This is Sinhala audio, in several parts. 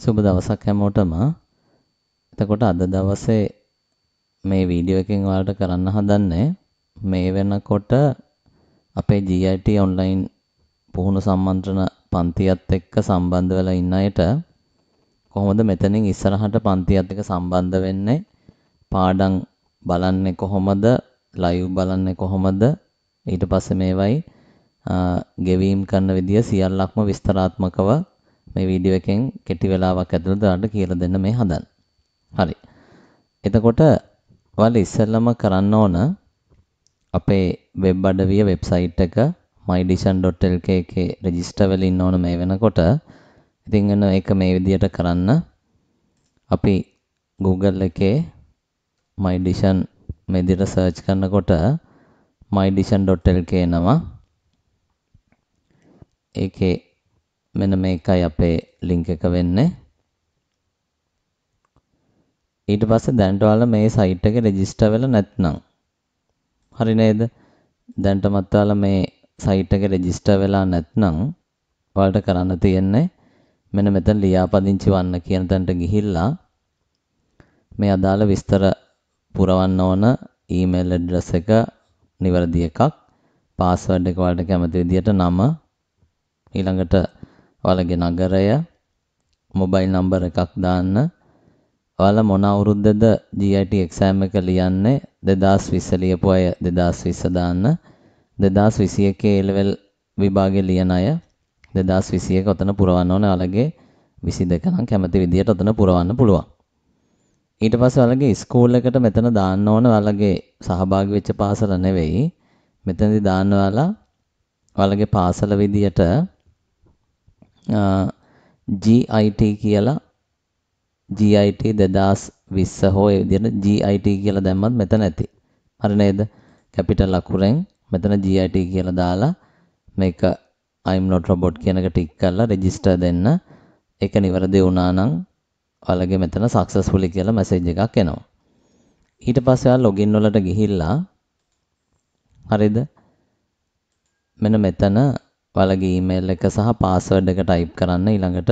සුබ දවසක් හැමෝටම. එතකොට අද දවසේ මේ වීඩියෝ එකෙන් ඔයාලට කරන්න හදන්නේ මේ වෙනකොට අපේ GIT online පුහුණු සම්මන්ත්‍රණ පන්තියත් එක්ක සම්බන්ධ වෙලා ඉන්න අයට කොහොමද මෙතනින් ඉස්සරහට පන්තියත් එක්ක සම්බන්ධ වෙන්නේ පාඩම් බලන්නේ කොහොමද ලයිව් බලන්නේ කොහොමද ඊට පස්සේ මේවයි ගෙවීම් කරන විදිය සියල්ලක්ම විස්තරාත්මකව මේ වීඩියෝ එකෙන් කෙටි වෙලාවක් ඇතුළත ඔයාලට කියලා දෙන්න මේ හදන්නේ. හරි. එතකොට ඔයාලා ඉස්සෙල්ලම කරන්න ඕන අපේ වෙබ් අඩවිය වෙබ්සයිට් එක mydition.lk එකේ රෙජිස්ටර් වෙලා ඉන්න ඕන මේ වෙනකොට. ඉතින් එන ඒක මේ විදිහට කරන්න අපි Google එකේ mydition මේ විදිහට search කරනකොට mydition.lk එනවා. ඒකේ මෙන්න මේකයි අපේ ලින්ක් එක වෙන්නේ. ඊට පස්සේ දැනට ඔයාලා මේ සයිට් එකේ රෙජිස්ටර් වෙලා නැත්නම් හරි නේද? දැනටමත් ඔයාලා මේ සයිට් එකේ රෙජිස්ටර් වෙලා නැත්නම් ඔයාලට කරන්න තියෙන්නේ මෙන්න මෙතන ලියාපදිංචි වන්න කියන තැනට ගිහිල්ලා මේ අදාළ විස්තර පුරවන්න ඕන ඊමේල් ඇඩ්‍රස් එක නිවැරදි එකක් පාස්වර්ඩ් එක වලට කැමති විදිහට නම ඊළඟට ඔයාලගේ නගරය මොබයිල් නම්බර් එකක් දාන්න. ඔයාලා මොන අවුරුද්දද GIT එක්සෑම් එක ලියන්නේ? 2020 ලියපු අය 2020 දාන්න. 2021 A level විභාගේ ලියන අය 2021 ඔතන පුරවන්න ඕනේ. ඔයාලගේ 22 නම් කැමති විදියට ඔතන පුරවන්න පුළුවන්. ඊට පස්සේ ඔයාලගේ ස්කූල් එකට මෙතන දාන්න ඕන ඔයාලගේ සහභාගී වෙච්ච පාසල නෙවෙයි. මෙතනදී දාන්න ඔයාලා ඔයාලගේ පාසල විදියට GIT කියලා GIT 2020 හෝ ඒ විදිහට GIT කියලා දැම්මත් මෙතන ඇති. හරි නේද? කැපිටල් අකුරෙන් මෙතන GIT කියලා දාලා මේක I'm not robot කියන එක ටික් කරලා රෙජිස්ටර් දෙන්න. ඒක නිවැරදි වුණා නම් ඔයාලගේ මෙතන successfully කියලා මැසේජ් එකක් එනවා. ඊට පස්සේ ඔයා login වලට ගිහිල්ලා හරිද? මෙන්න මෙතන ඔයාලගේ ඊමේල් එක සහ පාස්වර්ඩ් එක ටයිප් කරන්න ඊළඟට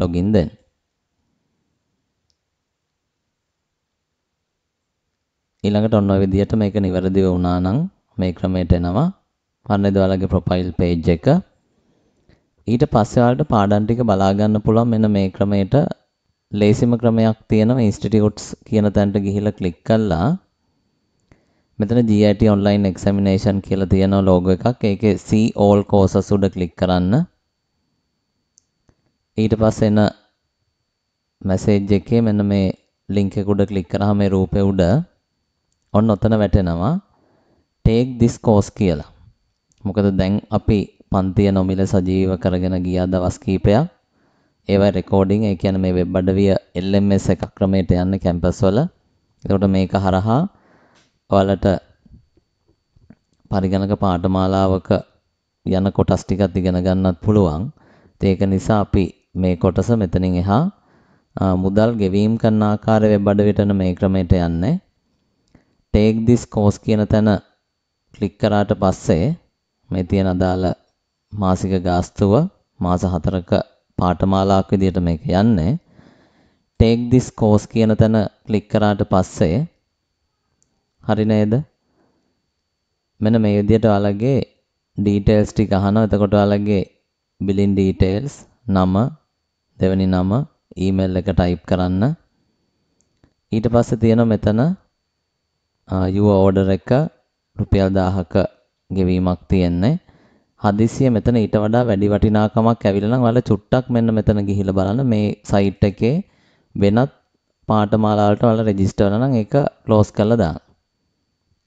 login දෙන්න. ඊළඟට ඔන්න ඔය විදිහට මේක නිවැරදිව වුණා නම් මේ ක්‍රමයට එනවා. හරිද ඔයාලගේ ප්‍රොෆයිල් page එක. ඊට පස්සේ ඔයාලට පාඩම් ටික බලා ගන්න පුළුවන් මෙන්න මේ ක්‍රමයට ලේසිම ක්‍රමයක් තියෙනවා institutes කියන තැනට ගිහිල්ලා ක්ලික් කළා මෙතන GIT online examination කියලා තියෙන logo එකක්. ඒකේ see all courses උඩ ක්ලික් කරන්න. ඊට පස්සේ එන message එකේ මෙන්න මේ link එක උඩ ක්ලික් කරාම මේ රූපේ උඩ ඔන්න ඔතන වැටෙනවා take this course කියලා. මොකද දැන් අපි පන්තිය නොමිල සජීව කරගෙන ගියා දවස් කීපයක්. ඒවා රෙකෝඩින් ඒ කියන්නේ මේ වෙබ් අඩවිය LMS එක ක්‍රමයට යන්න කැම්පස් වල. එතකොට මේක හරහා ඔයාලට පරිගණක පාඨමාලාවක යන කොටස් ටිකත් ඉගෙන ගන්නත් පුළුවන්. ඒක නිසා අපි මේ කොටස මෙතනින් එහා මුදල් ගෙවීම් කරන ආකාරය වෙබ් අඩවියටන මේ ක්‍රමයට යන්නේ. take this course කියන තැන ක්ලික් කරාට පස්සේ මේ තියෙන අදාළ මාසික ගාස්තුව මාස 4ක පාඨමාලාවක් විදිහට මේක යන්නේ. take this course කියන තැන ක්ලික් කරාට පස්සේ හරි නේද? මෙන්න මේ විදිහට ඔයාලගේ details ටික අහනවා. එතකොට ඔයාලගේ billing details නම දෙවෙනි නම email එක type කරන්න. ඊට පස්සේ තියෙනවා මෙතන your order එක රුපියල් 1000ක ගෙවීමක් තියෙන්නේ. හදිසිය මෙතන ඊට වඩා වැඩි වටිනාකමක් ඇවිල්ලා නම් ඔයාලා චුට්ටක් මෙන්න මෙතන ගිහිල්ලා බලන්න මේ සයිට් එකේ වෙනත් පාඨමාලාවලට ඔයාලා රෙජිස්ටර් වෙනවා නම් ඒක ක්ලෝස් කරලා දාන්න.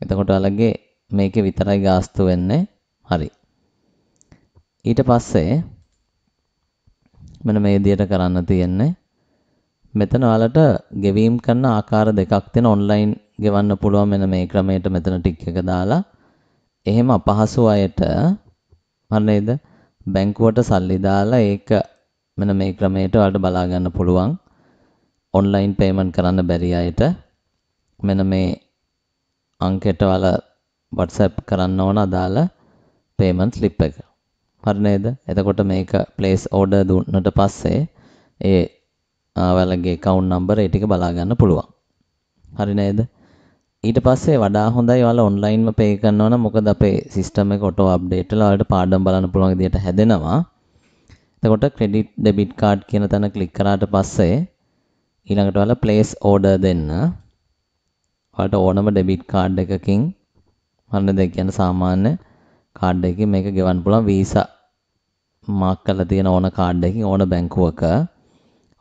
එතකොට ඔයාලගේ මේකේ විතරයි ගාස්තු වෙන්නේ. හරි. ඊට පස්සේ මෙන්න මේ විදියට කරන්න තියෙන්නේ මෙතන ඔයාලට ගෙවීම් කරන ආකාර දෙකක් තියෙන ඔන්ලයින් ගෙවන්න පුළුවන් මෙන්න මේ ක්‍රමයට මෙතන ටික් එක දාලා එහෙම අපහසු අයට හරිද බැංකුවට සල්ලි දාලා ඒක මෙන්න මේ ක්‍රමයට ඔයාලට බලා ගන්න පුළුවන් ඔන්ලයින් පේමන්ට් කරන්න බැරි අයට මෙන්න මේ අංකයට ඔයාලා WhatsApp කරන්න ඕන අදාළ payment slip එක. හරි නේද? එතකොට මේක place order දුන්නට පස්සේ ඒ ඔයාලගේ account number ඒ ටික බලා ගන්න පුළුවන්. හරි නේද? ඊට පස්සේ වඩා හොඳයි ඔයාලා online ම pay කරනවා නම් මොකද අපේ system එක auto update වෙලා ඔයාලට පාඩම් බලන්න පුළුවන් විදිහට හැදෙනවා. එතකොට ක්‍රෙඩිට් ඩෙබිට් කාඩ් කියන තැන ක්ලික් කරාට පස්සේ ඊළඟට ඔයාලා place order දෙන්න. ඔයාලට ඕනම ඩෙබිට් කාඩ් එකකින් මන්න දැන් කියන්නේ සාමාන්‍ය කාඩ් එකකින් මේක ගෙවන්න පුළුවන් වීසා මාක් කරලා තියෙන ඕන කාඩ් එකකින් ඕන බැංකුවක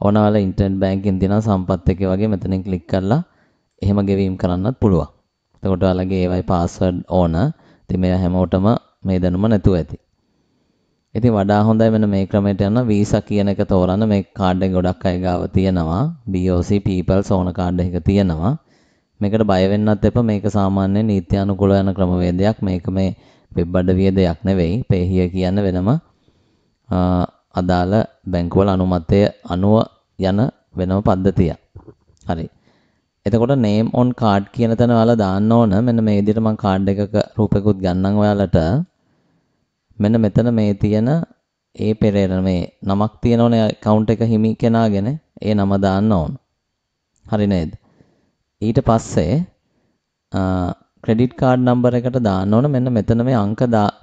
ඕනවල ඉන්ටර්නෙට් බැංකින් තියෙන සම්පත් එකේ වගේ මෙතනින් ක්ලික් කරලා එහෙම ගෙවීම් කරන්නත් පුළුවන්. එතකොට ඔයාලගේ ඒවයි පාස්වර්ඩ් ඕන. ඉතින් මේ හැමෝටම මේ දැනුම නැතුව ඇති. ඉතින් වඩා හොඳයි මෙන්න මේ ක්‍රමයට යන වීසා කියන එක තෝරන්න මේ කාඩ් එක ගොඩක් අය ගාව තියෙනවා. BOC People's ඕන කාඩ් එක තියෙනවා. මේකට බය වෙන්නත් එපා මේක සාමාන්‍ය නීත්‍යානුකූල යන ක්‍රමවේදයක් මේක මේ වෙබ් අඩවිය දෙයක් නෙවෙයි පේහිය කියන වෙනම අදාළ බැංකුවල අනුමතය අනුව යන වෙනම පද්ධතිය. හරි. එතකොට name on card කියන තැන ඔයාලා දාන්න ඕන. මෙන්න මේ විදිහට මම කාඩ් එකක රූපයකුත් ගන්නම් ඔයාලට. මෙන්න මෙතන මේ තියෙන ඒ පෙරේර මේ නමක් තියෙනවනේ account එක හිමි කෙනාගෙන ඒ නම දාන්න ඕන. හරි නේද? ඊට පස්සේ ක්‍රෙඩිට් කාඩ් නම්බර් එකට දාන්න ඕන මෙන්න මෙතන මේ අංක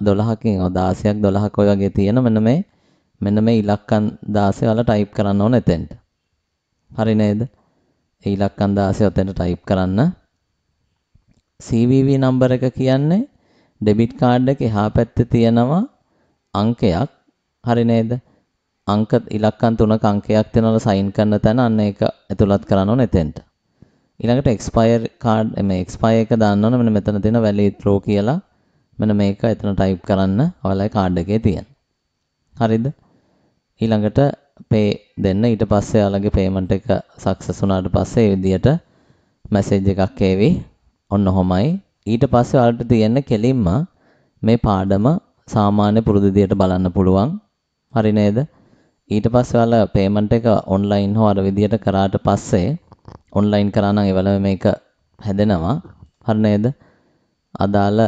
12කින් 16ක් 12ක් ඔය වගේ තියෙන මෙන්න මේ මෙන්න මේ ඉලක්කම් 16 වල ටයිප් කරන්න ඕන එතෙන්ට. හරි නේද? ඒ ඉලක්කම් 16 ඔතෙන්ට ටයිප් කරන්න. CVV නම්බර් එක කියන්නේ ඩෙබිට් කාඩ් එකේ එහා පැත්තේ තියෙනවා අංකයක්. හරි නේද? අංක ඉලක්කම් තුනක අංකයක් තියෙනවා සයින් කරන තැන අන්න ඒක ඇතුළත් කරන්න ඕන එතෙන්ට. ඊළඟට expire card මේ expire එක දාන්න ඕන මෙන්න මෙතන තියෙන valid row කියලා මෙන්න මේක එතන type කරන්න ඔයාලගේ card එකේ තියෙන. හරිද? ඊළඟට pay දෙන්න ඊට පස්සේ ඔයාලගේ payment එක success වුණාට පස්සේ ඒ විදිහට message එකක් එවි. ඔන්න ඔහොමයි. ඊට පස්සේ ඔයාලට තියෙන කෙලින්ම මේ පාඩම සාමාන්‍ය පුරුදු විදිහට බලන්න පුළුවන්. හරි නේද? ඊට පස්සේ ඔයාලා payment එක online හෝ අර විදිහට කරාට පස්සේ ඔන්ලයින් කරා නම් ඒවල මේක හැදෙනවා. හරි නේද? අදාළ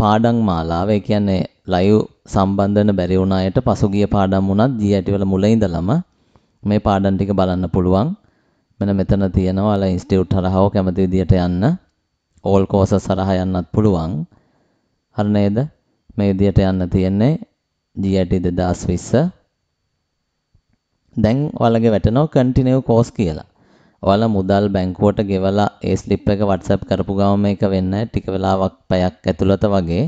පාඩම් මාලාව ඒ කියන්නේ ලයිව් සම්බන්ධ වෙන්න බැරි වුණ අයට පසුගිය පාඩම් වුණත් ජී ඇටිවල මුල ඉඳලම මේ පාඩම් ටික බලන්න පුළුවන්. මෙන්න මෙතන තියෙනවා ඔයාලා ඉන්ස්ටිටියුට් හරහාව කැමති විදියට යන්න ඕල් කෝසස් හරහා යන්නත් පුළුවන්. හරි නේද? මේ විදියට යන්න තියෙන්නේ GIT 2020 දැන් ඔයාලගේ වැටෙනවා කන්ටිනියු කෝස් කියලා. ඔයාලා මුදල් බැංකුවට ගෙවලා ඒ ස්ලිප් එක WhatsApp කරපු ගාම මේක වෙන්නේ ටික වෙලාවක් පැයක් ඇතුළත වගේ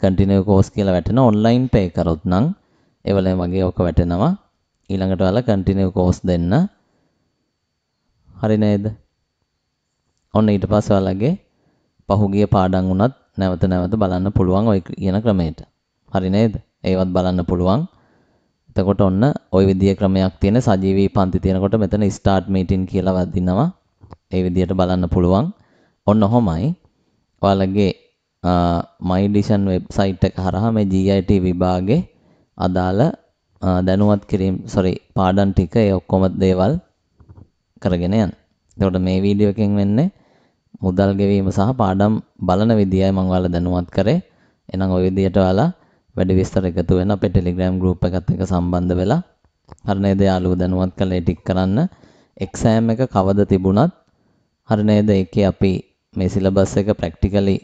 කන්ටිනියු කෝස් කියලා වැටෙන ඔන්ලයින් පේ කරොත් නම් ඒවලේ වගේ ඔක වැටෙනවා. ඊළඟට ඔයාලා කන්ටිනියු කෝස් දෙන්න. හරි නේද? ඔන්න ඊට පස්සේ ඔයාලගේ පහුගිය පාඩම් වුණත් නැවත නැවත බලන්න පුළුවන් ඔය කියන ක්‍රමයට. හරි නේද? ඒවත් බලන්න පුළුවන්. එතකොට ඔන්න ওই විදිය ක්‍රමයක් තියෙන සජීවී පන්ති තියෙනකොට මෙතන start meeting කියලා වදිනවා. ඒ විදියට බලන්න පුළුවන්. ඔන්න ඔහොමයි. ඔයාලගේ my decision website එක හරහා මේ GIT විභාගේ අදාළ දැනුවත් කිරීම sorry පාඩම් ටික ඒ ඔක්කොම දේවල් කරගෙන යන්න. එතකොට මේ වීඩියෝ එකෙන් වෙන්නේ මුදල් ගෙවීම සහ පාඩම් බලන විදියයි මම ඔයාලා දැනුවත් කරේ. එහෙනම් ওই විදියට ඔයාලා වැඩි විස්තර එකතු වෙන අපේ Telegram group එකත් එක්ක සම්බන්ධ වෙලා හරි නේද යාළුවෝ දැනුවත් කළේ ටික් කරන්න එක්සෑම් එක කවද තිබුණත් හරි නේද ඒකේ අපි මේ සිලබස් එක ප්‍රැක්ටිකලි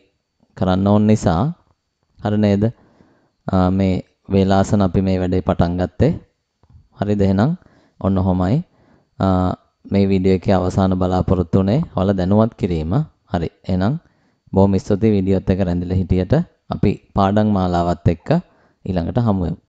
කරන්න ඕන නිසා හරි නේද මේ වේලාසන අපි මේ වැඩේ පටන් ගත්තේ හරිද එහෙනම් ඔන්න ඔහොමයි මේ වීඩියෝ එකේ අවසාන බලාපොරොත්තු උනේ ඔයාලා දැනුවත් කිරීම. හරි. එහෙනම් බොහොම ස්තුතියි වීඩියෝත් එක රැඳිලා හිටියට. අපි පාඩම් මාලාවත් එක්ක ඊළඟට හමු වෙමු